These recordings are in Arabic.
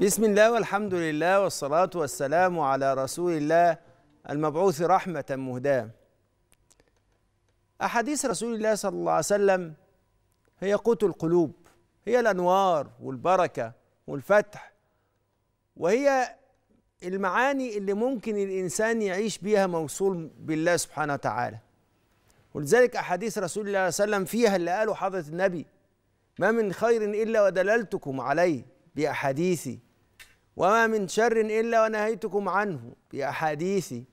بسم الله والحمد لله والصلاة والسلام على رسول الله المبعوث رحمة مهداة أحاديث رسول الله صلى الله عليه وسلم هي قوت القلوب هي الأنوار والبركة والفتح وهي المعاني اللي ممكن الإنسان يعيش بيها موصول بالله سبحانه وتعالى ولذلك أحاديث رسول الله صلى الله عليه وسلم فيها اللي قاله حضرة النبي ما من خير إلا ودللتكم عليه بأحاديثي وما من شر إلا ونهيتكم عنه بأحاديثي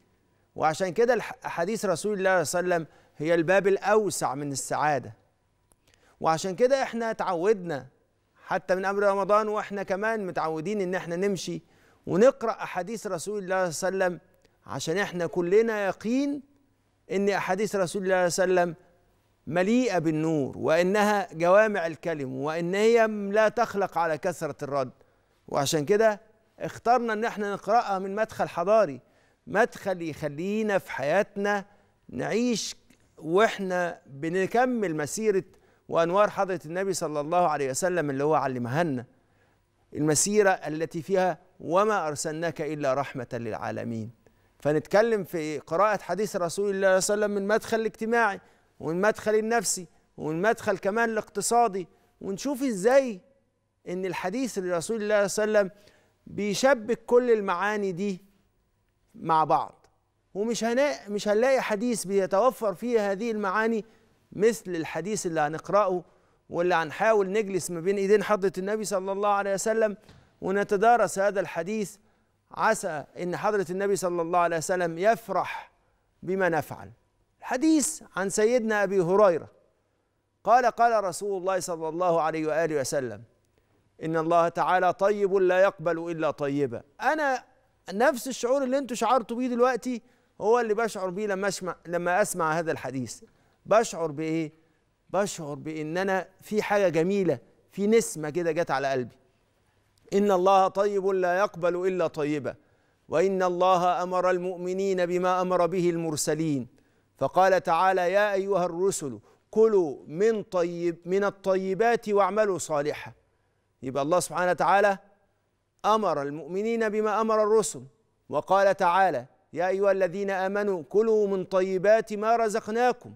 وعشان كده أحاديث رسول الله صلى الله عليه وسلم هي الباب الأوسع من السعادة وعشان كده احنا اتعودنا حتى من قبل رمضان واحنا كمان متعودين ان احنا نمشي ونقرأ أحاديث رسول الله صلى الله عليه وسلم عشان احنا كلنا يقين ان أحاديث رسول الله صلى الله عليه وسلم مليئة بالنور وإنها جوامع الكلم وإن هي لا تخلق على كثرة الرد وعشان كده اخترنا ان احنا نقراها من مدخل حضاري مدخل يخلينا في حياتنا نعيش واحنا بنكمل مسيره وانوار حضره النبي صلى الله عليه وسلم اللي هو علمها لنا المسيره التي فيها وما ارسلناك الا رحمه للعالمين فنتكلم في قراءه حديث رسول الله صلى الله عليه وسلم من مدخل الاجتماعي ومن مدخل النفسي ومن مدخل كمان الاقتصادي ونشوف ازاي ان الحديث لرسول الله صلى الله عليه وسلم بيشبك كل المعاني دي مع بعض ومش هنا مش هنلاقي حديث بيتوفر فيه هذه المعاني مثل الحديث اللي هنقرأه واللي هنحاول نجلس ما بين ايدين حضرة النبي صلى الله عليه وسلم ونتدارس هذا الحديث عسى ان حضرة النبي صلى الله عليه وسلم يفرح بما نفعل حديث عن سيدنا ابي هريره قال قال رسول الله صلى الله عليه واله وسلم إن الله تعالى طيب لا يقبل إلا طيبا أنا نفس الشعور اللي أنتوا شعرتوا بيه دلوقتي هو اللي بشعر بيه لما أسمع لما أسمع هذا الحديث بشعر بإيه؟ بشعر بإن أنا في حاجة جميلة في نسمة كده جت على قلبي إن الله طيب لا يقبل إلا طيبا وإن الله أمر المؤمنين بما أمر به المرسلين فقال تعالى يا أيها الرسل كلوا من طيب من الطيبات واعملوا صالحا يبقى الله سبحانه وتعالى امر المؤمنين بما امر الرسل وقال تعالى يا ايها الذين امنوا كلوا من طيبات ما رزقناكم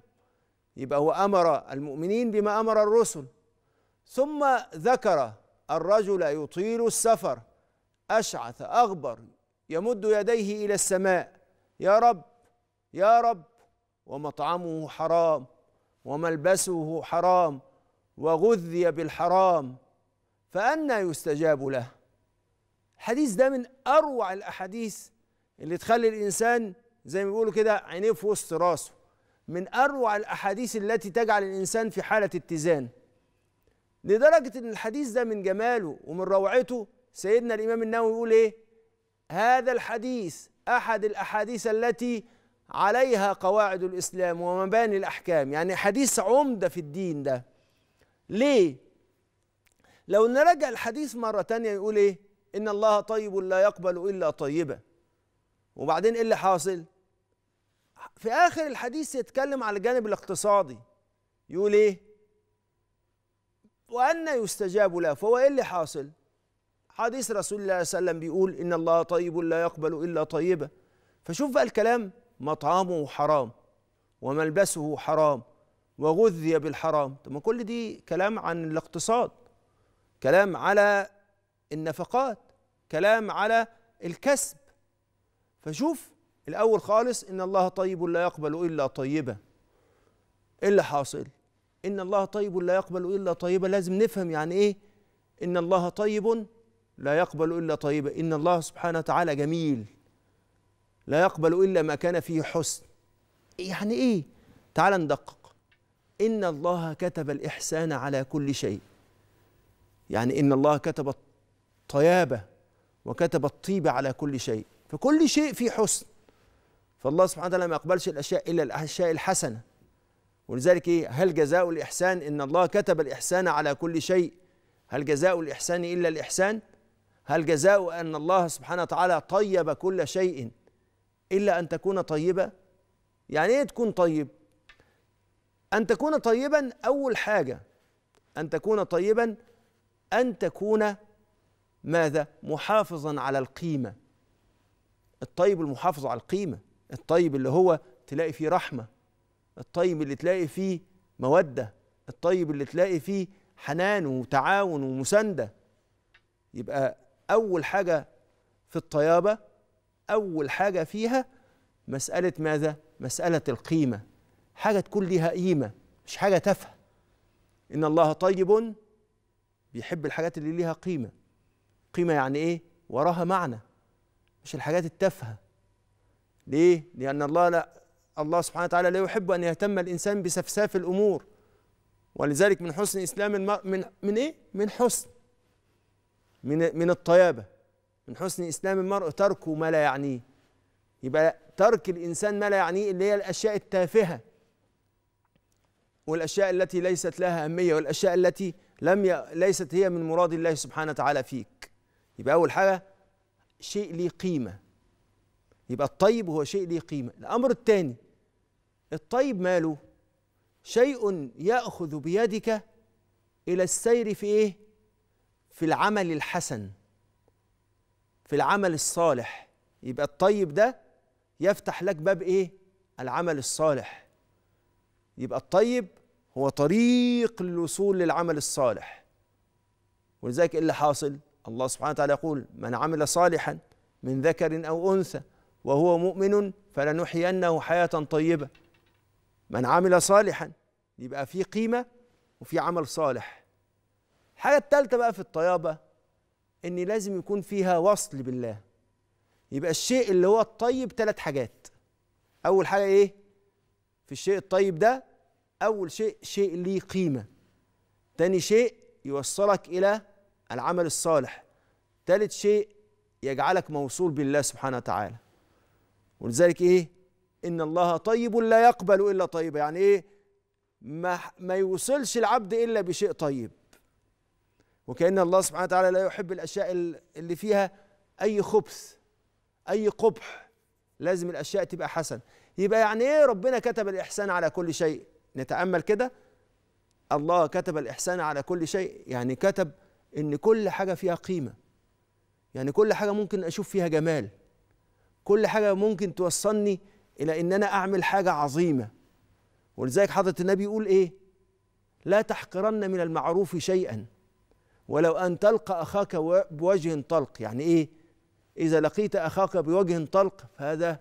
يبقى هو امر المؤمنين بما امر الرسل ثم ذكر الرجل يطيل السفر اشعث اغبر يمد يديه الى السماء يا رب يا رب ومطعمه حرام وملبسه حرام وغذي بالحرام فأنى يستجاب له الحديث ده من أروع الأحاديث اللي تخلي الإنسان زي ما بيقولوا كده عينيه في وسط راسه من أروع الأحاديث التي تجعل الإنسان في حالة اتزان لدرجة أن الحديث ده من جماله ومن روعته سيدنا الإمام النووي يقول إيه هذا الحديث أحد الأحاديث التي عليها قواعد الإسلام ومباني الأحكام يعني حديث عمدة في الدين ده ليه لو نرجع الحديث مرة تانية يقول إيه إن الله طيب لا يقبل إلا طيبة وبعدين إيه اللي حاصل في آخر الحديث يتكلم على الجانب الاقتصادي يقول إيه وأن يستجاب له فهو إيه اللي حاصل حديث رسول الله صلى الله عليه وسلم بيقول إن الله طيب لا يقبل إلا طيبة فشوف بقى الكلام مطعمه حرام وملبسه حرام وغذي بالحرام طب ما كل دي كلام عن الاقتصاد كلام على النفقات كلام على الكسب فشوف الاول خالص ان الله طيب لا يقبل الا طيبه ايه اللي حاصل ان الله طيب لا يقبل الا طيبه لازم نفهم يعني ايه ان الله طيب لا يقبل الا طيبه ان الله سبحانه وتعالى جميل لا يقبل الا ما كان فيه حسن يعني ايه تعال ندقق ان الله كتب الاحسان على كل شيء يعني إن الله كتب الطيابة وكتب الطيبة على كل شيء فكل شيء فيه حسن فالله سبحانه وتعالى ما يقبلش الأشياء إلا الأشياء الحسنة ولذلك إيه هل جزاء الإحسان إن الله كتب الإحسان على كل شيء هل جزاء الإحسان إلا الإحسان هل جزاء أن الله سبحانه وتعالى طيب كل شيء إلا أن تكون طيبة يعني إيه تكون طيب أن تكون طيبا أول حاجة أن تكون طيبا أن تكون ماذا محافظا على القيمة الطيب المحافظ على القيمة الطيب اللي هو تلاقي فيه رحمة الطيب اللي تلاقي فيه مودة الطيب اللي تلاقي فيه حنان وتعاون ومساندة يبقى أول حاجة في الطيابة أول حاجة فيها مسألة ماذا؟ مسألة القيمة حاجة تكون ليها قيمة مش حاجة تافهة إن الله طيب بيحب الحاجات اللي ليها قيمه قيمه يعني ايه وراها معنى مش الحاجات التافهه ليه لان الله لا الله سبحانه وتعالى لا يحب ان يهتم الانسان بسفساف الامور ولذلك من حسن اسلام المرء من من ايه من حسن من من الطيابه من حسن اسلام المرء تركه ما لا يعنيه يبقى ترك الانسان ما لا يعنيه اللي هي الاشياء التافهه والاشياء التي ليست لها اهميه والاشياء التي لم ي... ليست هي من مراد الله سبحانه وتعالى فيك يبقى أول حاجة شيء ليه قيمة يبقى الطيب هو شيء ليه قيمة الأمر الثاني الطيب ماله شيء يأخذ بيدك إلى السير في إيه في العمل الحسن في العمل الصالح يبقى الطيب ده يفتح لك باب إيه العمل الصالح يبقى الطيب هو طريق للوصول للعمل الصالح ولذلك إيه اللي حاصل الله سبحانه وتعالى يقول من عمل صالحا من ذكر أو أنثى وهو مؤمن فلنحيينه حياة طيبة من عمل صالحا يبقى في قيمة وفي عمل صالح الحاجة الثالثة بقى في الطيابة إن لازم يكون فيها وصل بالله يبقى الشيء اللي هو الطيب ثلاث حاجات أول حاجة إيه في الشيء الطيب ده أول شيء شيء ليه قيمة تاني شيء يوصلك إلى العمل الصالح ثالث شيء يجعلك موصول بالله سبحانه وتعالى ولذلك إيه إن الله طيب لا يقبل إلا طيبا يعني إيه ما, ما يوصلش العبد إلا بشيء طيب وكأن الله سبحانه وتعالى لا يحب الأشياء اللي فيها أي خبث أي قبح لازم الأشياء تبقى حسن يبقى يعني إيه ربنا كتب الإحسان على كل شيء نتأمل كده الله كتب الإحسان على كل شيء يعني كتب إن كل حاجة فيها قيمة يعني كل حاجة ممكن أشوف فيها جمال كل حاجة ممكن توصلني إلى إن أنا أعمل حاجة عظيمة ولذلك حضرة النبي يقول إيه لا تحقرن من المعروف شيئا ولو أن تلقى أخاك بوجه طلق يعني إيه إذا لقيت أخاك بوجه طلق فهذا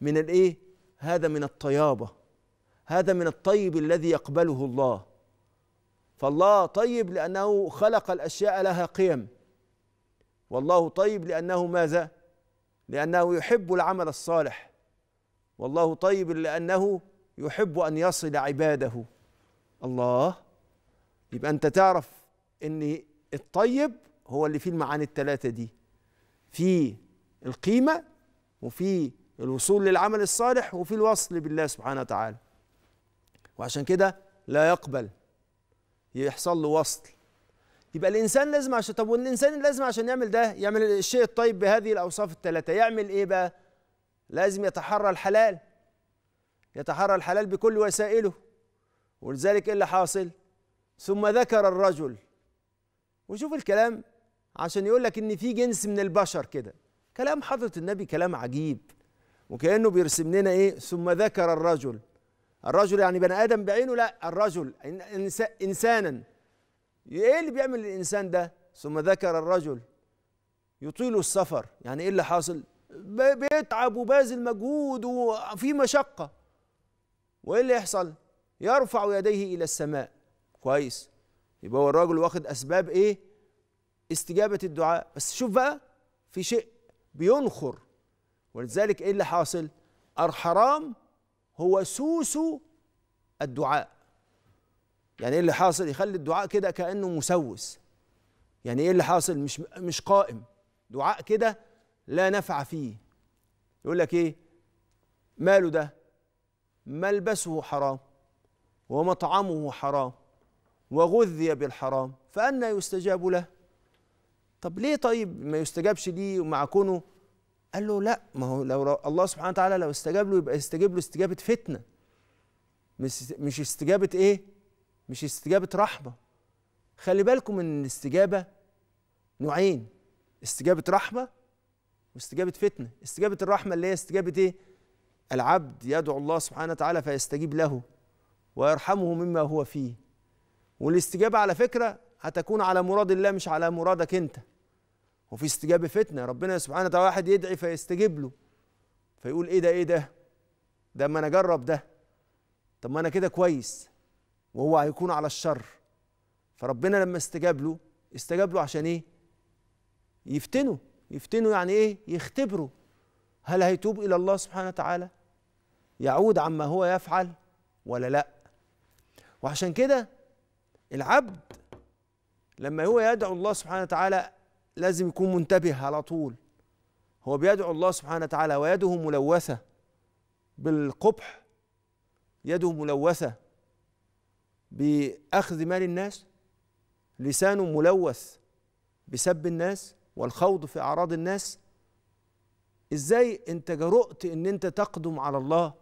من الإيه هذا من الطيابة هذا من الطيب الذي يقبله الله فالله طيب لأنه خلق الأشياء لها قيم والله طيب لأنه ماذا؟ لأنه يحب العمل الصالح والله طيب لأنه يحب أن يصل عباده الله يبقى أنت تعرف أن الطيب هو اللي فيه المعاني الثلاثة دي في القيمة وفي الوصول للعمل الصالح وفي الوصل بالله سبحانه وتعالى وعشان كده لا يقبل يحصل له وصل يبقى الانسان لازم عشان طب والانسان لازم عشان يعمل ده يعمل الشيء الطيب بهذه الاوصاف الثلاثه يعمل ايه بقى لازم يتحرى الحلال يتحرى الحلال بكل وسائله ولذلك ايه اللي حاصل ثم ذكر الرجل وشوف الكلام عشان يقول لك ان في جنس من البشر كده كلام حضره النبي كلام عجيب وكانه بيرسم لنا ايه ثم ذكر الرجل الرجل يعني بني ادم بعينه لا الرجل انسانا ايه اللي بيعمل الانسان ده ثم ذكر الرجل يطيل السفر يعني ايه اللي حاصل بيتعب وباذل مجهود وفي مشقه وايه اللي يحصل يرفع يديه الى السماء كويس يبقى هو الرجل واخد اسباب ايه استجابه الدعاء بس شوف بقى في شيء بينخر ولذلك ايه اللي حاصل الحرام هو سوس الدعاء يعني ايه اللي حاصل يخلي الدعاء كده كانه مسوس يعني ايه اللي حاصل مش مش قائم دعاء كده لا نفع فيه يقول لك ايه ماله ده ملبسه حرام ومطعمه حرام وغذي بالحرام فأنا يستجاب له طب ليه طيب ما يستجابش ليه مع كونه قال له لا ما هو لو الله سبحانه وتعالى لو استجاب له يبقى يستجيب له استجابه فتنه مش مش استجابه ايه مش استجابه رحمه خلي بالكم ان الاستجابه نوعين استجابه رحمه واستجابه فتنه استجابه الرحمه اللي هي استجابه ايه العبد يدعو الله سبحانه وتعالى فيستجيب له ويرحمه مما هو فيه والاستجابه على فكره هتكون على مراد الله مش على مرادك انت وفي استجابه فتنه ربنا سبحانه وتعالى واحد يدعي فيستجيب له فيقول ايه ده ايه ده ده ما انا اجرب ده طب ما انا كده كويس وهو هيكون على الشر فربنا لما استجاب له استجاب له عشان ايه يفتنه يفتنه يعني ايه يختبره هل هيتوب الى الله سبحانه وتعالى يعود عما هو يفعل ولا لا وعشان كده العبد لما هو يدعو الله سبحانه وتعالى لازم يكون منتبه على طول هو بيدعو الله سبحانه وتعالى ويده ملوثة بالقبح يده ملوثة بأخذ مال الناس لسانه ملوث بسب الناس والخوض في أعراض الناس ازاي انت جرؤت ان انت تقدم على الله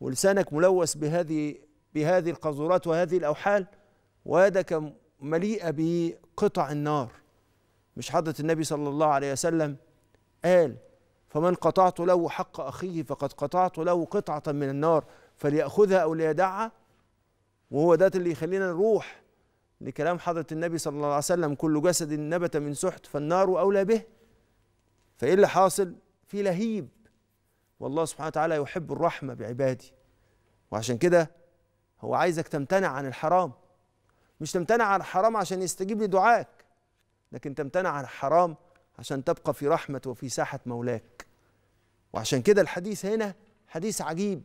ولسانك ملوث بهذه بهذه القاذورات وهذه الاوحال ويدك مليئه بقطع النار مش حضرة النبي صلى الله عليه وسلم قال فمن قطعت له حق أخيه فقد قطعت له قطعة من النار فليأخذها أو ليدعها وهو ده اللي يخلينا نروح لكلام حضرة النبي صلى الله عليه وسلم كل جسد نبت من سحت فالنار أولى به فإيه اللي حاصل؟ في لهيب والله سبحانه وتعالى يحب الرحمة بعباده وعشان كده هو عايزك تمتنع عن الحرام مش تمتنع عن الحرام عشان يستجيب لدعائك لكن تمتنع عن حرام عشان تبقى في رحمة وفي ساحة مولاك وعشان كده الحديث هنا حديث عجيب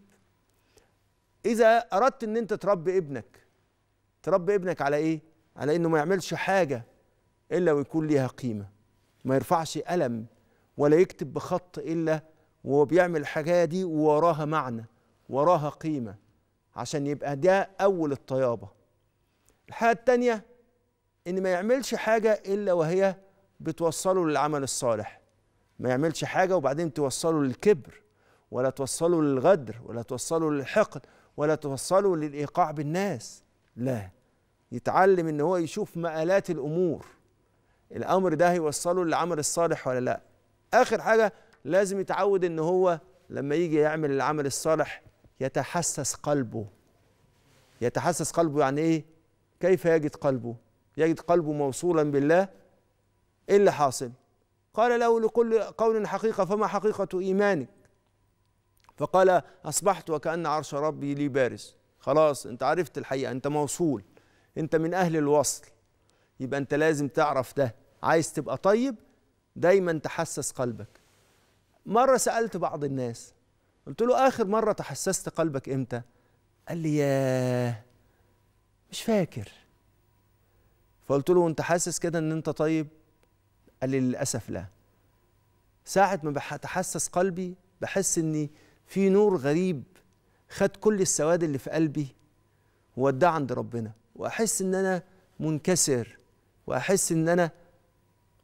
إذا أردت أن أنت تربي ابنك تربي ابنك على إيه؟ على أنه ما يعملش حاجة إلا ويكون ليها قيمة ما يرفعش ألم ولا يكتب بخط إلا وهو بيعمل الحاجة دي ووراها معنى وراها قيمة عشان يبقى ده أول الطيابة الحاجة التانية ان ما يعملش حاجه الا وهي بتوصله للعمل الصالح ما يعملش حاجه وبعدين توصله للكبر ولا توصله للغدر ولا توصله للحقد ولا توصله للايقاع بالناس لا يتعلم ان هو يشوف مآلات الامور الامر ده هيوصله للعمل الصالح ولا لا اخر حاجه لازم يتعود ان هو لما يجي يعمل العمل الصالح يتحسس قلبه يتحسس قلبه يعني ايه كيف يجد قلبه يجد قلبه موصولا بالله ايه اللي حاصل قال له لكل قول حقيقه فما حقيقه ايمانك فقال اصبحت وكان عرش ربي لي بارز خلاص انت عرفت الحقيقه انت موصول انت من اهل الوصل يبقى انت لازم تعرف ده عايز تبقى طيب دايما تحسس قلبك مره سالت بعض الناس قلت له اخر مره تحسست قلبك امتى قال لي ياه مش فاكر فقلت له انت حاسس كده ان انت طيب قال لي للاسف لا ساعه ما بتحسس قلبي بحس اني في نور غريب خد كل السواد اللي في قلبي ووداه عند ربنا واحس ان انا منكسر واحس ان انا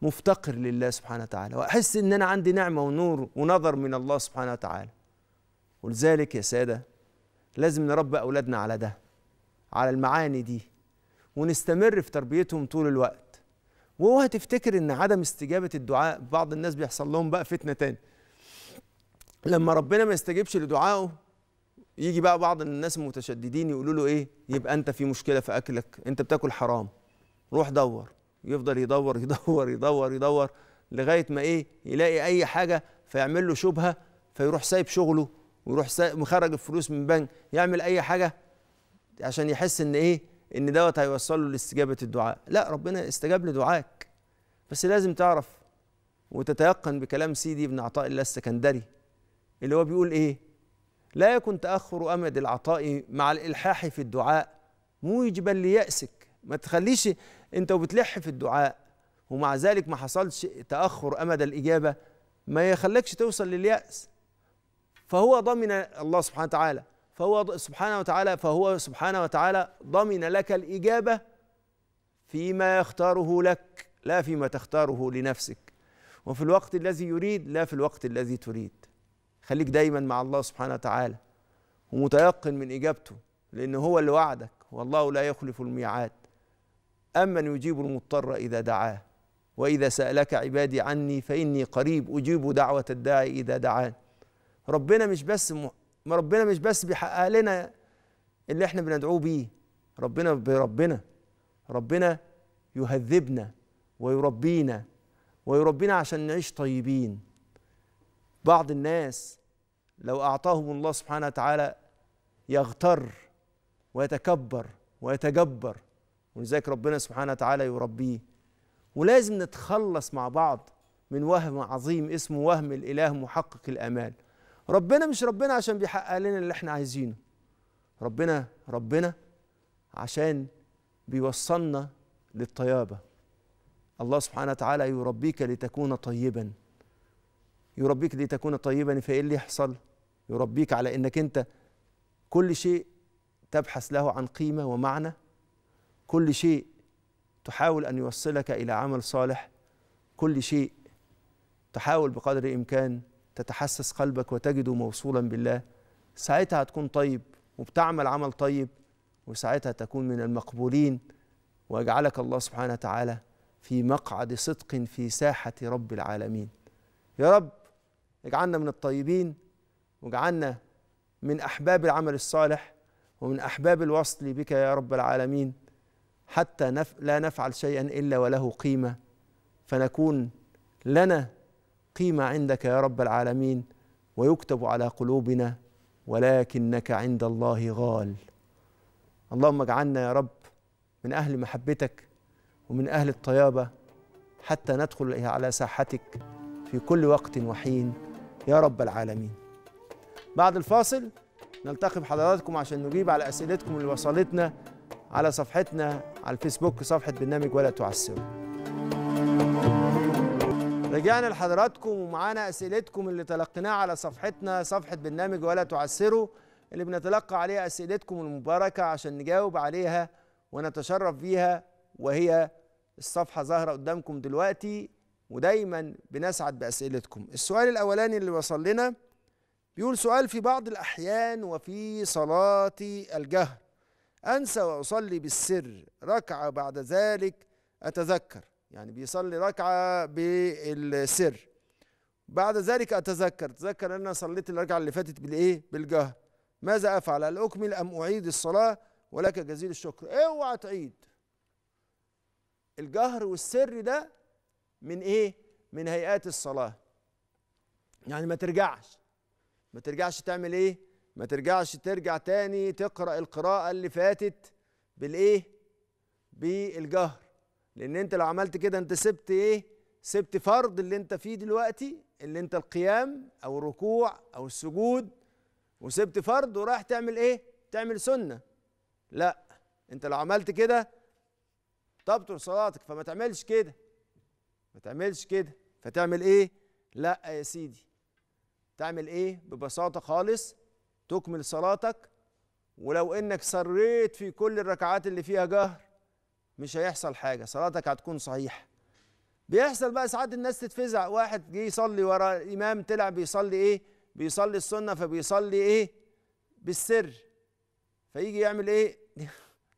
مفتقر لله سبحانه وتعالى واحس ان انا عندي نعمه ونور ونظر من الله سبحانه وتعالى ولذلك يا ساده لازم نربي اولادنا على ده على المعاني دي ونستمر في تربيتهم طول الوقت وهو هتفتكر ان عدم استجابه الدعاء بعض الناس بيحصل لهم بقى فتنه تاني لما ربنا ما يستجبش لدعائه يجي بقى بعض الناس المتشددين يقولوا له ايه يبقى انت في مشكله في اكلك انت بتاكل حرام روح دور يفضل يدور يدور يدور يدور لغايه ما ايه يلاقي اي حاجه فيعمل له شبهه فيروح سايب شغله ويروح سايب مخرج الفلوس من بنك يعمل اي حاجه عشان يحس ان ايه ان دوت هيوصله لاستجابه الدعاء لا ربنا استجاب لدعائك بس لازم تعرف وتتيقن بكلام سيدي ابن عطاء الله السكندري اللي هو بيقول ايه لا يكن تاخر امد العطاء مع الالحاح في الدعاء موجبا لياسك ما تخليش انت وبتلح في الدعاء ومع ذلك ما حصلش تاخر امد الاجابه ما يخلكش توصل للياس فهو ضمن الله سبحانه وتعالى فهو سبحانه وتعالى فهو سبحانه وتعالى ضمن لك الإجابة فيما يختاره لك لا فيما تختاره لنفسك وفي الوقت الذي يريد لا في الوقت الذي تريد خليك دايما مع الله سبحانه وتعالى ومتيقن من إجابته لأن هو اللي وعدك والله لا يخلف الميعاد أمن يجيب المضطر إذا دعاه وإذا سألك عبادي عني فإني قريب أجيب دعوة الداعي إذا دعان ربنا مش بس ما ربنا مش بس بيحقق لنا اللي احنا بندعوه بيه ربنا بربنا ربنا يهذبنا ويربينا ويربينا عشان نعيش طيبين بعض الناس لو اعطاهم الله سبحانه وتعالى يغتر ويتكبر ويتجبر ولذلك ربنا سبحانه وتعالى يربيه ولازم نتخلص مع بعض من وهم عظيم اسمه وهم الاله محقق الامال ربنا مش ربنا عشان بيحقق لنا اللي احنا عايزينه ربنا ربنا عشان بيوصلنا للطيابة الله سبحانه وتعالى يربيك لتكون طيبا يربيك لتكون طيبا فايه اللي يحصل يربيك على انك انت كل شيء تبحث له عن قيمة ومعنى كل شيء تحاول أن يوصلك إلى عمل صالح كل شيء تحاول بقدر الإمكان تتحسس قلبك وتجده موصولا بالله ساعتها هتكون طيب وبتعمل عمل طيب وساعتها تكون من المقبولين ويجعلك الله سبحانه وتعالى في مقعد صدق في ساحة رب العالمين يا رب اجعلنا من الطيبين واجعلنا من أحباب العمل الصالح ومن أحباب الوصل بك يا رب العالمين حتى لا نفعل شيئا إلا وله قيمة فنكون لنا قيمة عندك يا رب العالمين ويكتب على قلوبنا ولكنك عند الله غال اللهم اجعلنا يا رب من أهل محبتك ومن أهل الطيابة حتى ندخل على ساحتك في كل وقت وحين يا رب العالمين بعد الفاصل نلتقي بحضراتكم عشان نجيب على أسئلتكم اللي وصلتنا على صفحتنا على الفيسبوك صفحة برنامج ولا تعسروا رجعنا لحضراتكم ومعانا اسئلتكم اللي تلقيناها على صفحتنا صفحه برنامج ولا تعسروا اللي بنتلقى عليها اسئلتكم المباركه عشان نجاوب عليها ونتشرف بيها وهي الصفحه ظاهره قدامكم دلوقتي ودايما بنسعد باسئلتكم السؤال الاولاني اللي وصل لنا بيقول سؤال في بعض الاحيان وفي صلاتي الجهر انسى واصلي بالسر ركعه بعد ذلك اتذكر يعني بيصلي ركعة بالسر بعد ذلك أتذكر تذكر أن أنا صليت الركعة اللي فاتت بالإيه بالجهر ماذا أفعل هل أكمل أم أعيد الصلاة ولك جزيل الشكر اوعى إيه تعيد الجهر والسر ده من إيه من هيئات الصلاة يعني ما ترجعش ما ترجعش تعمل إيه ما ترجعش ترجع تاني تقرأ القراءة اللي فاتت بالإيه بالجهر لان انت لو عملت كده انت سبت ايه سبت فرض اللي انت فيه دلوقتي اللي انت القيام او الركوع او السجود وسبت فرض ورايح تعمل ايه تعمل سنه لا انت لو عملت كده تبطل صلاتك فما تعملش كده ما تعملش كده فتعمل ايه لا يا سيدي تعمل ايه ببساطه خالص تكمل صلاتك ولو انك سريت في كل الركعات اللي فيها جهر مش هيحصل حاجه صلاتك هتكون صحيحه بيحصل بقى ساعات الناس تتفزع واحد جه يصلي ورا امام طلع بيصلي ايه بيصلي السنه فبيصلي ايه بالسر فيجي يعمل ايه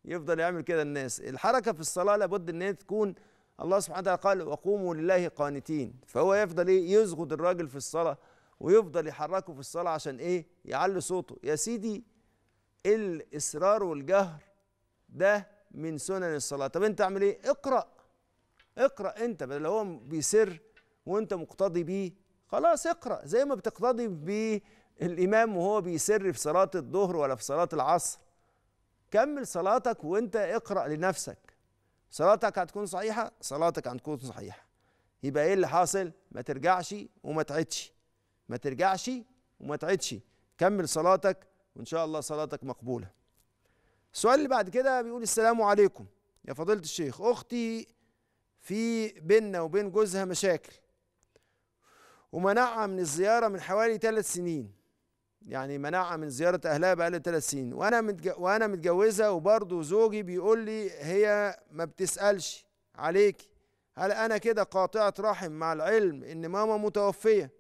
يفضل يعمل كده الناس الحركه في الصلاه لابد ان هي تكون الله سبحانه وتعالى قال وقوموا لله قانتين فهو يفضل ايه يزغد الراجل في الصلاه ويفضل يحركه في الصلاه عشان ايه يعلي صوته يا سيدي الاصرار والجهر ده من سنن الصلاه طب انت اعمل ايه اقرا اقرا انت بدل هو بيسر وانت مقتضي بيه خلاص اقرا زي ما بتقتضي بالامام وهو بيسر في صلاه الظهر ولا في صلاه العصر كمل صلاتك وانت اقرا لنفسك صلاتك هتكون صحيحه صلاتك هتكون صحيحه يبقى ايه اللي حاصل ما ترجعش وما تعدش ما ترجعش وما تعدش كمل صلاتك وان شاء الله صلاتك مقبوله السؤال اللي بعد كده بيقول السلام عليكم يا فضيلة الشيخ أختي في بيننا وبين جوزها مشاكل ومنعها من الزيارة من حوالي ثلاث سنين يعني منعها من زيارة أهلها بقالها ثلاث سنين وأنا وأنا متجوزة وبرضه زوجي بيقول لي هي ما بتسألش عليكي هل أنا كده قاطعة رحم مع العلم إن ماما متوفية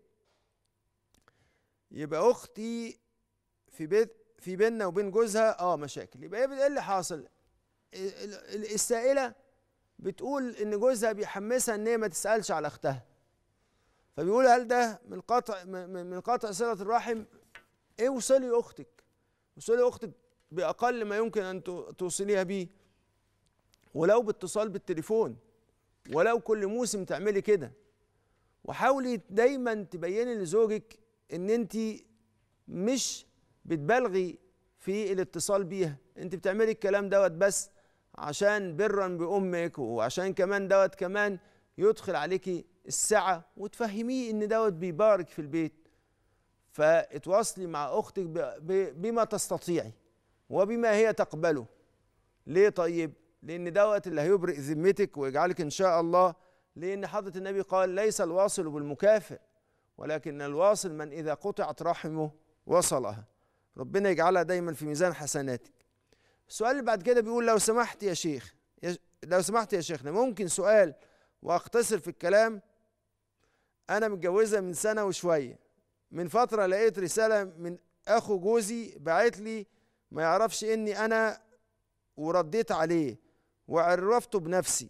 يبقى أختي في بيت في بيننا وبين جوزها اه مشاكل يبقى ايه, إيه اللي حاصل السائله بتقول ان جوزها بيحمسها ان هي ما تسالش على اختها فبيقول هل ده من قطع من قطع صله الرحم ايه وصلي اختك وصلي اختك باقل ما يمكن ان توصليها بيه ولو باتصال بالتليفون ولو كل موسم تعملي كده وحاولي دايما تبيني لزوجك ان انت مش بتبالغي في الاتصال بيها انت بتعملي الكلام دوت بس عشان برا بامك وعشان كمان دوت كمان يدخل عليكي السعه وتفهميه ان دوت بيبارك في البيت فاتواصلي مع اختك بما تستطيعي وبما هي تقبله ليه طيب لان دوت اللي هيبرئ ذمتك ويجعلك ان شاء الله لان حضره النبي قال ليس الواصل بالمكافئ ولكن الواصل من اذا قطعت رحمه وصلها ربنا يجعلها دايما في ميزان حسناتك السؤال اللي بعد كده بيقول لو سمحت يا شيخ لو سمحت يا شيخنا ممكن سؤال واختصر في الكلام انا متجوزه من سنه وشويه من فتره لقيت رساله من اخو جوزي بعت لي ما يعرفش اني انا ورديت عليه وعرفته بنفسي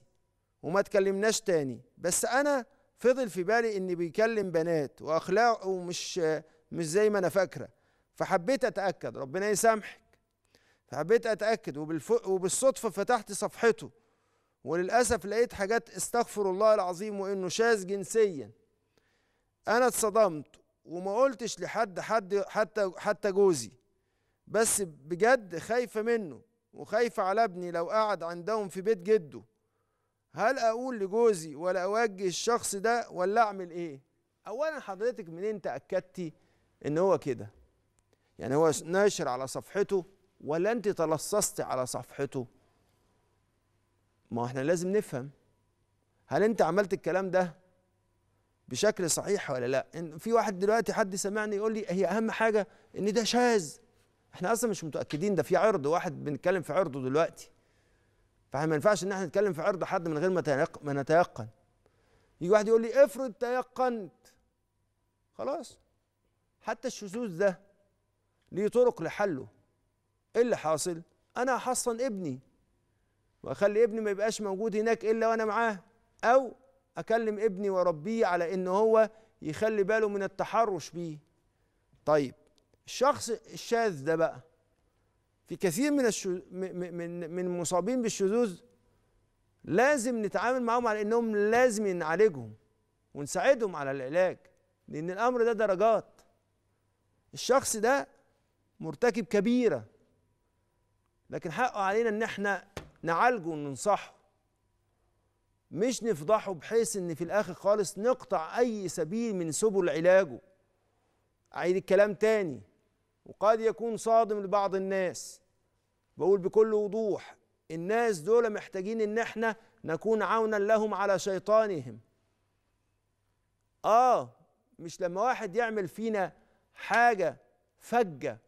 وما تكلمناش تاني بس انا فضل في بالي اني بيكلم بنات واخلاقه مش مش زي ما انا فاكره فحبيت اتاكد ربنا يسامحك فحبيت اتاكد وبالصدفه فتحت صفحته وللاسف لقيت حاجات استغفر الله العظيم وانه شاذ جنسيا انا اتصدمت وما قلتش لحد حد حتى حتى جوزي بس بجد خايفه منه وخايفه على ابني لو قعد عندهم في بيت جده هل اقول لجوزي ولا اوجه الشخص ده ولا اعمل ايه اولا حضرتك منين تاكدتي ان هو كده يعني هو ناشر على صفحته ولا انت تلصصت على صفحته ما احنا لازم نفهم هل انت عملت الكلام ده بشكل صحيح ولا لا في واحد دلوقتي حد سمعني يقول لي هي اهم حاجه ان ده شاذ احنا اصلا مش متاكدين ده في عرض واحد بنتكلم في عرضه دلوقتي فاحنا ما ينفعش ان احنا نتكلم في عرض حد من غير ما ما نتيقن يجي واحد يقول لي افرض تيقنت خلاص حتى الشذوذ ده ليه طرق لحله ايه اللي حاصل انا هحصن ابني واخلي ابني ما يبقاش موجود هناك الا وانا معاه او اكلم ابني واربيه على ان هو يخلي باله من التحرش بيه طيب الشخص الشاذ ده بقى في كثير من الشو من من المصابين بالشذوذ لازم نتعامل معاهم على انهم لازم نعالجهم ونساعدهم على العلاج لان الامر ده درجات الشخص ده مرتكب كبيره لكن حقه علينا ان احنا نعالجه وننصحه مش نفضحه بحيث ان في الاخر خالص نقطع اي سبيل من سبل علاجه اعيد الكلام تاني وقد يكون صادم لبعض الناس بقول بكل وضوح الناس دول محتاجين ان احنا نكون عونا لهم على شيطانهم اه مش لما واحد يعمل فينا حاجه فجه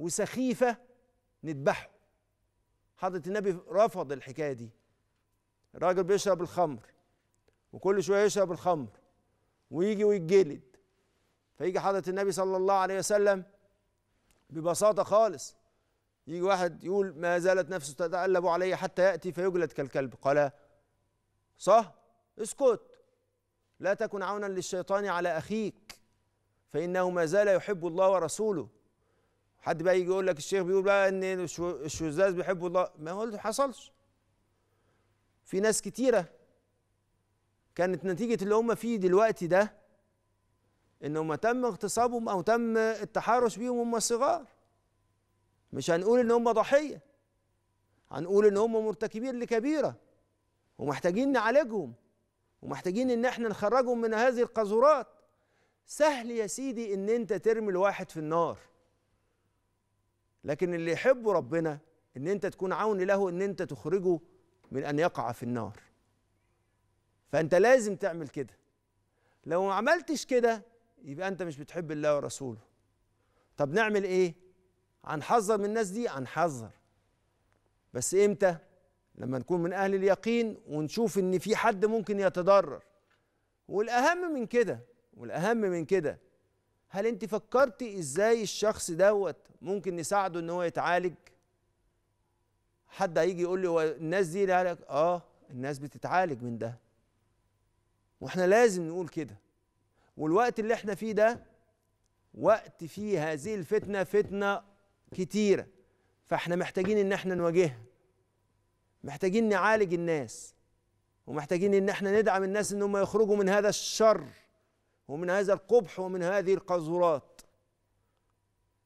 وسخيفه نذبحه حضره النبي رفض الحكايه دي الراجل بيشرب الخمر وكل شويه يشرب الخمر ويجي ويتجلد فيجي حضره النبي صلى الله عليه وسلم ببساطه خالص يجي واحد يقول ما زالت نفسه تتقلب علي حتى ياتي فيجلد كالكلب قال صه اسكت لا تكن عونا للشيطان على اخيك فانه ما زال يحب الله ورسوله حد بقى يجي يقول لك الشيخ بيقول بقى ان الشذاذ بيحبوا الله ما هو حصلش في ناس كتيره كانت نتيجه اللي هم فيه دلوقتي ده ان هم تم اغتصابهم او تم التحرش بيهم وهم صغار مش هنقول ان هم ضحيه هنقول ان هم مرتكبين لكبيره ومحتاجين نعالجهم ومحتاجين ان احنا نخرجهم من هذه القاذورات سهل يا سيدي ان انت ترمي الواحد في النار لكن اللي يحب ربنا ان انت تكون عون له ان انت تخرجه من ان يقع في النار فانت لازم تعمل كده لو ما عملتش كده يبقى انت مش بتحب الله ورسوله طب نعمل ايه هنحذر من الناس دي هنحذر بس امتى لما نكون من اهل اليقين ونشوف ان في حد ممكن يتضرر والاهم من كده والاهم من كده هل انت فكرتي ازاي الشخص دوت ممكن نساعده ان هو يتعالج حد هيجي يقول لي هو الناس دي اه الناس بتتعالج من ده واحنا لازم نقول كده والوقت اللي احنا فيه ده وقت فيه هذه الفتنه فتنه كتيره فاحنا محتاجين ان احنا نواجهها محتاجين نعالج الناس ومحتاجين ان احنا ندعم الناس ان هم يخرجوا من هذا الشر ومن هذا القبح ومن هذه القاذورات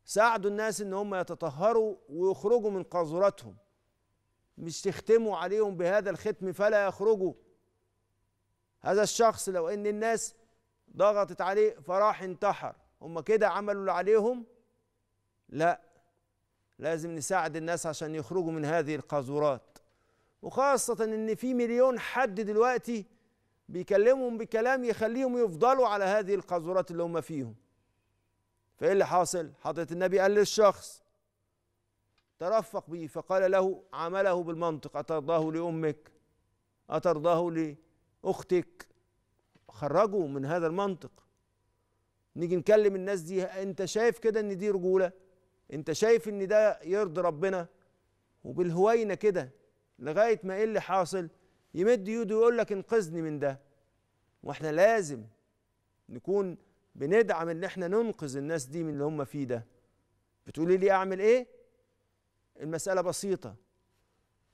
ساعدوا الناس ان هم يتطهروا ويخرجوا من قاذوراتهم مش تختموا عليهم بهذا الختم فلا يخرجوا هذا الشخص لو ان الناس ضغطت عليه فراح انتحر هم كده عملوا اللي عليهم لا لازم نساعد الناس عشان يخرجوا من هذه القاذورات وخاصة ان في مليون حد دلوقتي بيكلمهم بكلام يخليهم يفضلوا على هذه القاذورات اللي هم فيهم فايه اللي حاصل حضرة النبي قال للشخص ترفق به فقال له عمله بالمنطق أترضاه لأمك أترضاه لأختك خرجوا من هذا المنطق نيجي نكلم الناس دي انت شايف كده ان دي رجولة انت شايف ان ده يرضي ربنا وبالهوينة كده لغاية ما ايه اللي حاصل يمد يده ويقول لك انقذني من ده واحنا لازم نكون بندعم ان احنا ننقذ الناس دي من اللي هم فيه ده بتقولي لي اعمل ايه المساله بسيطه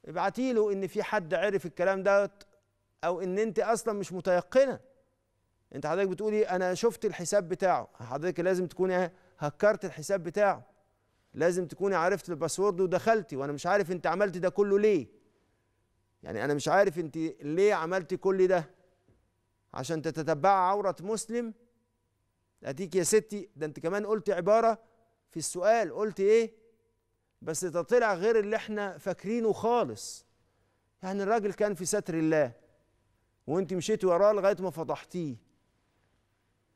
ابعتي له ان في حد عرف الكلام ده او ان انت اصلا مش متيقنه انت حضرتك بتقولي إيه؟ انا شفت الحساب بتاعه حضرتك لازم تكوني هكرت الحساب بتاعه لازم تكوني عرفت الباسورد ودخلتي وانا مش عارف انت عملت ده كله ليه يعني انا مش عارف انت ليه عملتي كل ده عشان تتتبع عورة مسلم اديك يا ستي ده انت كمان قلت عبارة في السؤال قلت ايه بس تطلع غير اللي احنا فاكرينه خالص يعني الراجل كان في ستر الله وانت مشيتي وراه لغاية ما فضحتيه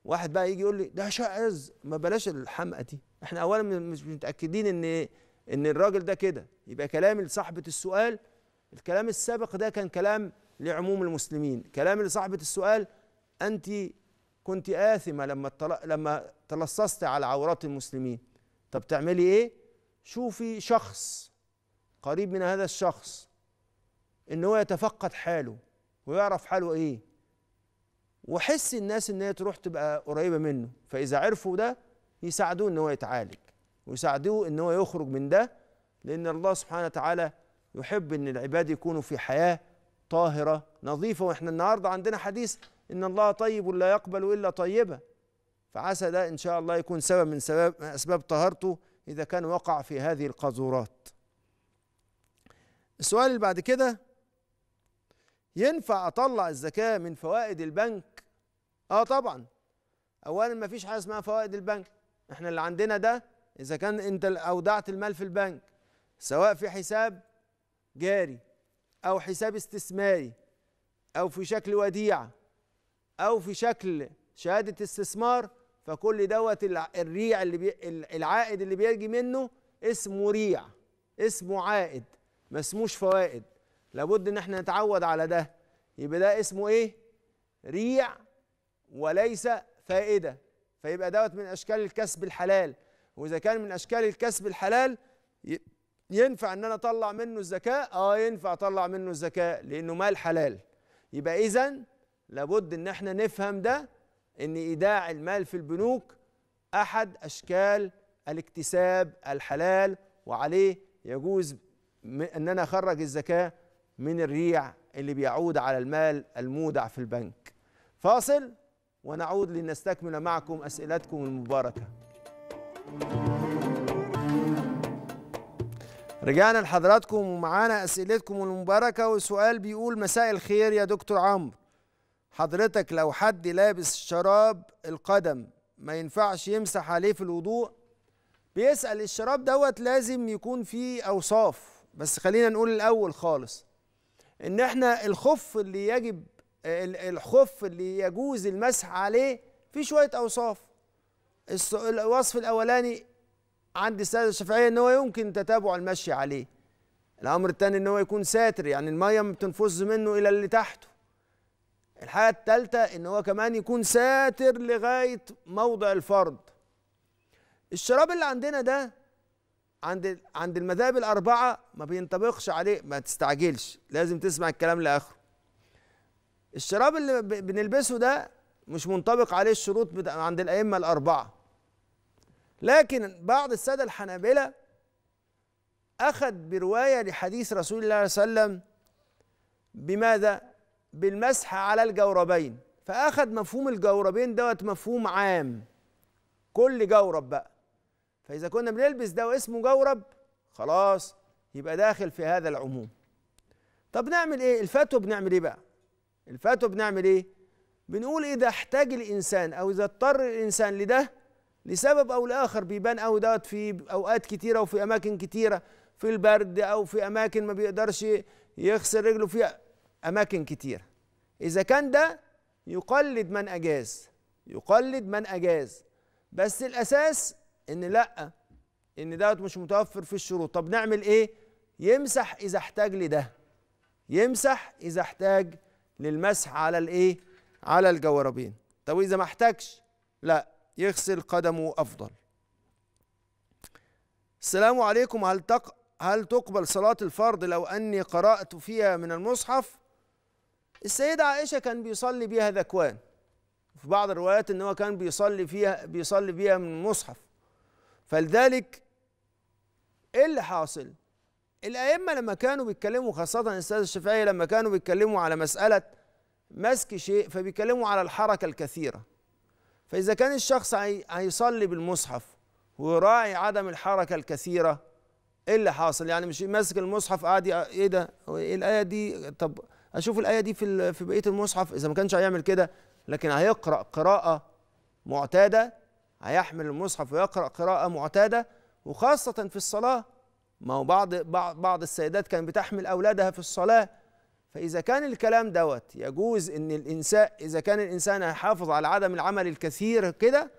واحد بقى يجي يقول لي ده شعز ما بلاش الحمقة دي احنا اولا مش متأكدين ان ان الراجل ده كده يبقى كلام لصاحبة السؤال الكلام السابق ده كان كلام لعموم المسلمين كلام لصاحبة السؤال أنت كنت آثمة لما لما تلصصت على عورات المسلمين طب تعملي إيه؟ شوفي شخص قريب من هذا الشخص إن هو يتفقد حاله ويعرف حاله إيه وحس الناس إن هي تروح تبقى قريبة منه فإذا عرفوا ده يساعدوه إن هو يتعالج ويساعدوه إن هو يخرج من ده لأن الله سبحانه وتعالى يحب ان العباد يكونوا في حياه طاهره نظيفه واحنا النهارده عندنا حديث ان الله طيب لا يقبل الا طيبه فعسى ده ان شاء الله يكون سبب من سبب اسباب طهارته اذا كان وقع في هذه القاذورات السؤال اللي بعد كده ينفع اطلع الزكاه من فوائد البنك اه طبعا اولا ما فيش حاجه اسمها فوائد البنك احنا اللي عندنا ده اذا كان انت اودعت المال في البنك سواء في حساب جاري أو حساب استثماري أو في شكل وديعة أو في شكل شهادة استثمار فكل دوت الريع اللي بي العائد اللي بيجي منه اسمه ريع اسمه عائد ما اسموش فوائد لابد ان احنا نتعود على ده يبقى ده اسمه ايه ريع وليس فائده فيبقى دوت من اشكال الكسب الحلال واذا كان من اشكال الكسب الحلال ينفع ان انا اطلع منه الزكاه اه ينفع اطلع منه الزكاه لانه مال حلال يبقى اذا لابد ان احنا نفهم ده ان ايداع المال في البنوك احد اشكال الاكتساب الحلال وعليه يجوز ان انا اخرج الزكاه من الريع اللي بيعود على المال المودع في البنك فاصل ونعود لنستكمل معكم اسئلتكم المباركه رجعنا لحضراتكم ومعانا اسئلتكم المباركه والسؤال بيقول مساء الخير يا دكتور عمرو حضرتك لو حد لابس شراب القدم ما ينفعش يمسح عليه في الوضوء بيسال الشراب دوت لازم يكون فيه اوصاف بس خلينا نقول الاول خالص ان احنا الخف اللي يجب الخف اللي يجوز المسح عليه في شويه اوصاف الوصف الاولاني عند السادة الشافعية أنه يمكن تتابع المشي عليه الأمر الثاني أنه يكون ساتر يعني المية ما بتنفذ منه إلى اللي تحته الحاجة الثالثة أنه هو كمان يكون ساتر لغاية موضع الفرض الشراب اللي عندنا ده عند عند المذاهب الأربعة ما بينطبقش عليه ما تستعجلش لازم تسمع الكلام لآخره الشراب اللي بنلبسه ده مش منطبق عليه الشروط عند الأئمة الأربعة لكن بعض السادة الحنابلة أخذ برواية لحديث رسول الله صلى الله عليه وسلم بماذا؟ بالمسح على الجوربين فأخذ مفهوم الجوربين دوت مفهوم عام كل جورب بقى فإذا كنا بنلبس ده واسمه جورب خلاص يبقى داخل في هذا العموم طب نعمل ايه الفتوى بنعمل ايه بقى الفتوى بنعمل ايه بنقول اذا احتاج الانسان او اذا اضطر الانسان لده لسبب او لاخر بيبان قوي دوت في اوقات كتيره وفي اماكن كتيره في البرد او في اماكن ما بيقدرش يغسل رجله فيها اماكن كتيره اذا كان ده يقلد من اجاز يقلد من اجاز بس الاساس ان لا ان دوت مش متوفر في الشروط طب نعمل ايه يمسح اذا احتاج لده يمسح اذا احتاج للمسح على الايه على الجوربين طب واذا ما احتاجش لا يغسل قدمه أفضل السلام عليكم هل تق هل تقبل صلاة الفرض لو أني قرأت فيها من المصحف السيدة عائشة كان بيصلي بها ذكوان في بعض الروايات ان هو كان بيصلي فيها بيصلي بها من المصحف فلذلك ايه اللي حاصل الائمه لما كانوا بيتكلموا خاصه الاستاذ الشافعي لما كانوا بيتكلموا على مساله مسك شيء فبيتكلموا على الحركه الكثيره فإذا كان الشخص هيصلي بالمصحف ويراعي عدم الحركة الكثيرة ايه اللي حاصل يعني مش ماسك المصحف قاعد ايه ده إيه الآية دي طب أشوف الآية دي في في بقية المصحف إذا ما كانش هيعمل كده لكن هيقرأ قراءة معتادة هيحمل المصحف ويقرأ قراءة معتادة وخاصة في الصلاة ما هو بعض بعض السيدات كانت بتحمل أولادها في الصلاة فإذا كان الكلام دوت يجوز إن الإنسان إذا كان الإنسان هيحافظ على عدم العمل الكثير كده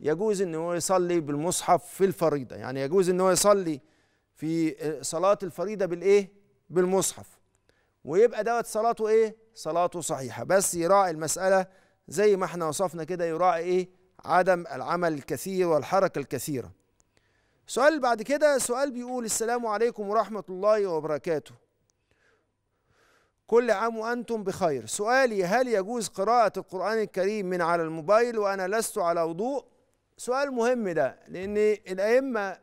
يجوز إن هو يصلي بالمصحف في الفريضة يعني يجوز إن هو يصلي في صلاة الفريضة بالإيه؟ بالمصحف ويبقى دوت صلاته إيه؟ صلاته صحيحة بس يراعي المسألة زي ما احنا وصفنا كده يراعي إيه؟ عدم العمل الكثير والحركة الكثيرة سؤال بعد كده سؤال بيقول السلام عليكم ورحمة الله وبركاته كل عام وأنتم بخير سؤالي هل يجوز قراءة القرآن الكريم من على الموبايل وأنا لست على وضوء سؤال مهم ده لأن الأئمة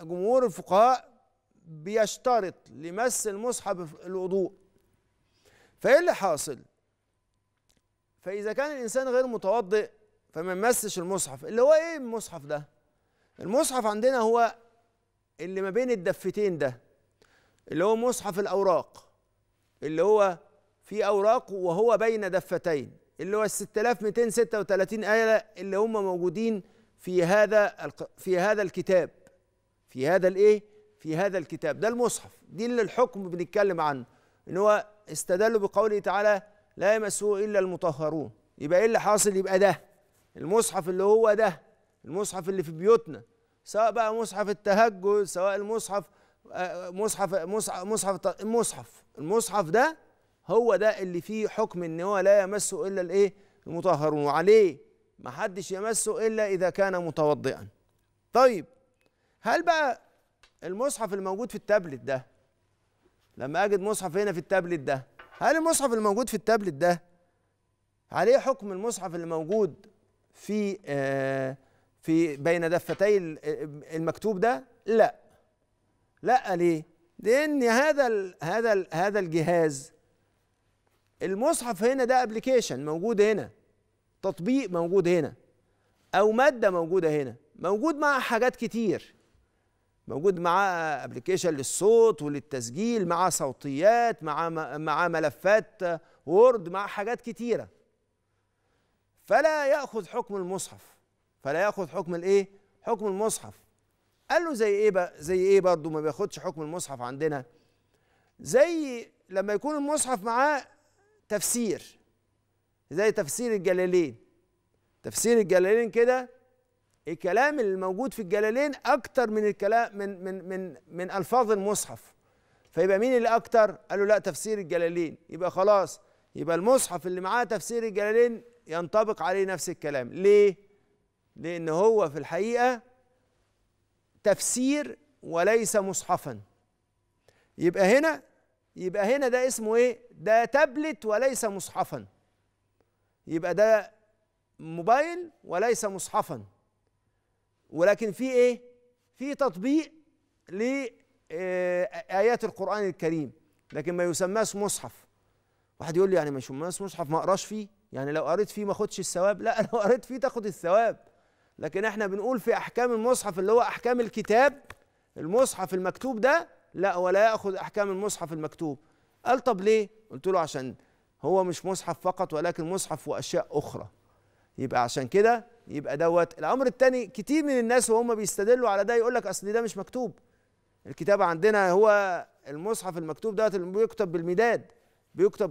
جمهور الفقهاء بيشترط لمس المصحف الوضوء فإيه اللي حاصل؟ فإذا كان الإنسان غير متوضئ فما مسش المصحف اللي هو إيه المصحف ده؟ المصحف عندنا هو اللي ما بين الدفتين ده اللي هو مصحف الأوراق اللي هو في اوراق وهو بين دفتين اللي هو ال 6236 آية اللي هم موجودين في هذا في هذا الكتاب في هذا الايه؟ في هذا الكتاب ده المصحف دي اللي الحكم بنتكلم عنه ان هو استدلوا بقوله تعالى لا يمسوه الا المطهرون يبقى ايه اللي حاصل يبقى ده المصحف اللي هو ده المصحف اللي في بيوتنا سواء بقى مصحف التهجد سواء المصحف مصحف مصحف مصحف المصحف المصحف ده هو ده اللي فيه حكم ان هو لا يمسه الا الايه المطهرون وعليه ما حدش يمسه الا اذا كان متوضئا طيب هل بقى المصحف الموجود في التابلت ده لما اجد مصحف هنا في التابلت ده هل المصحف الموجود في التابلت ده عليه حكم المصحف اللي موجود في آه في بين دفتي المكتوب ده لا لا ليه لان هذا ال هذا ال هذا الجهاز المصحف هنا ده ابلكيشن موجود هنا تطبيق موجود هنا او ماده موجوده هنا موجود مع حاجات كتير موجود مع ابلكيشن للصوت وللتسجيل مع صوتيات مع مع ملفات وورد مع حاجات كتيره فلا ياخذ حكم المصحف فلا ياخذ حكم الايه حكم المصحف قال له زي ايه بقى زي ايه برضه ما بياخدش حكم المصحف عندنا زي لما يكون المصحف معاه تفسير زي تفسير الجلالين تفسير الجلالين كده الكلام اللي موجود في الجلالين اكتر من الكلام من من من من الفاظ المصحف فيبقى مين اللي اكتر قال له لا تفسير الجلالين يبقى خلاص يبقى المصحف اللي معاه تفسير الجلالين ينطبق عليه نفس الكلام ليه لان هو في الحقيقه تفسير وليس مصحفا يبقى هنا يبقى هنا ده اسمه ايه ده تابلت وليس مصحفا يبقى ده موبايل وليس مصحفا ولكن في ايه في تطبيق لآيات آه، القرآن الكريم لكن ما يسماش مصحف واحد يقول لي يعني ما يسماش مصحف ما اقراش فيه يعني لو قريت فيه ما اخدش الثواب لا لو قريت فيه تاخد الثواب لكن احنا بنقول في احكام المصحف اللي هو احكام الكتاب المصحف المكتوب ده لا ولا ياخذ احكام المصحف المكتوب قال طب ليه قلت له عشان هو مش مصحف فقط ولكن مصحف واشياء اخرى يبقى عشان كده يبقى دوت الامر الثاني كتير من الناس وهم بيستدلوا على ده يقول لك اصل ده مش مكتوب الكتاب عندنا هو المصحف المكتوب دوت اللي بيكتب بالمداد بيكتب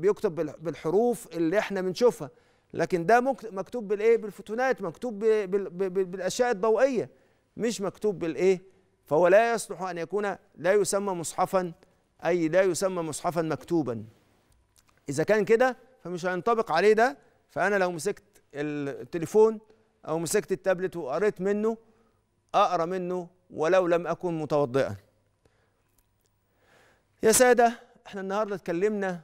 بيكتب بالحروف اللي احنا بنشوفها لكن ده مكتوب بالايه بالفوتونات مكتوب بالاشياء الضوئيه مش مكتوب بالايه فهو لا يصلح ان يكون لا يسمى مصحفا اي لا يسمى مصحفا مكتوبا اذا كان كده فمش هينطبق عليه ده فانا لو مسكت التليفون او مسكت التابلت وقريت منه اقرا منه ولو لم اكن متوضئا يا ساده احنا النهارده اتكلمنا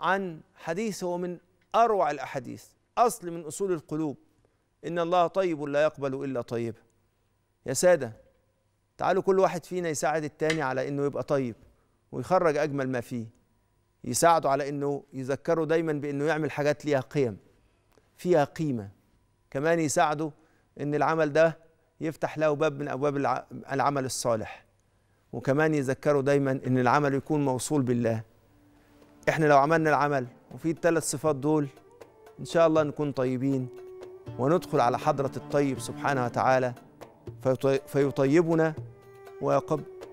عن حديث هو من اروع الاحاديث اصل من اصول القلوب ان الله طيب لا يقبل الا طيبا يا ساده تعالوا كل واحد فينا يساعد التاني على انه يبقى طيب ويخرج اجمل ما فيه يساعده على انه يذكره دايما بانه يعمل حاجات ليها قيم فيها قيمه كمان يساعده ان العمل ده يفتح له باب من ابواب العمل الصالح وكمان يذكره دايما ان العمل يكون موصول بالله احنا لو عملنا العمل وفي الثلاث صفات دول إن شاء الله نكون طيبين وندخل على حضرة الطيب سبحانه وتعالى فيطيبنا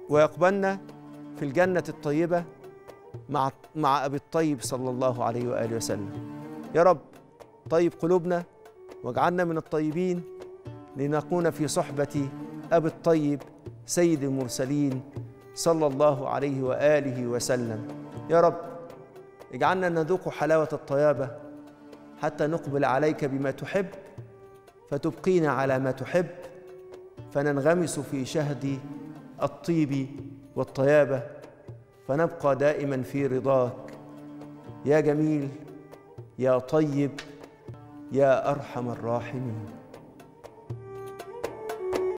ويقبلنا في الجنة الطيبة مع مع أبي الطيب صلى الله عليه وآله وسلم يا رب طيب قلوبنا واجعلنا من الطيبين لنكون في صحبة أبي الطيب سيد المرسلين صلى الله عليه وآله وسلم يا رب اجعلنا نذوق حلاوة الطيابة حتى نقبل عليك بما تحب فتبقينا على ما تحب فننغمس في شهد الطيب والطيابة فنبقى دائما في رضاك يا جميل يا طيب يا أرحم الراحمين